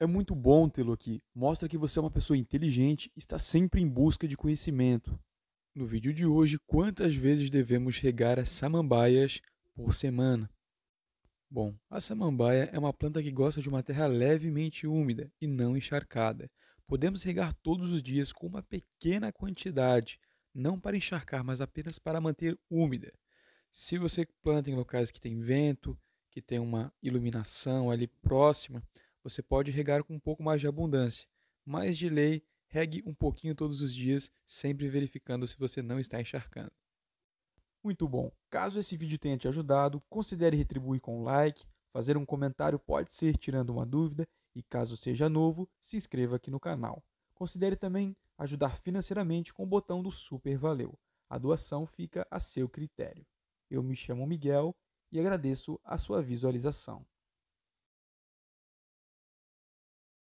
É muito bom tê-lo aqui. Mostra que você é uma pessoa inteligente e está sempre em busca de conhecimento. No vídeo de hoje, quantas vezes devemos regar as samambaias por semana? Bom, a samambaia é uma planta que gosta de uma terra levemente úmida e não encharcada. Podemos regar todos os dias com uma pequena quantidade, não para encharcar, mas apenas para manter úmida. Se você planta em locais que tem vento, que tem uma iluminação ali próxima, você pode regar com um pouco mais de abundância, mas de lei, regue um pouquinho todos os dias, sempre verificando se você não está encharcando. Muito bom! Caso esse vídeo tenha te ajudado, considere retribuir com um like, fazer um comentário pode ser tirando uma dúvida e caso seja novo, se inscreva aqui no canal. Considere também ajudar financeiramente com o botão do Super Valeu. A doação fica a seu critério. Eu me chamo Miguel e agradeço a sua visualização.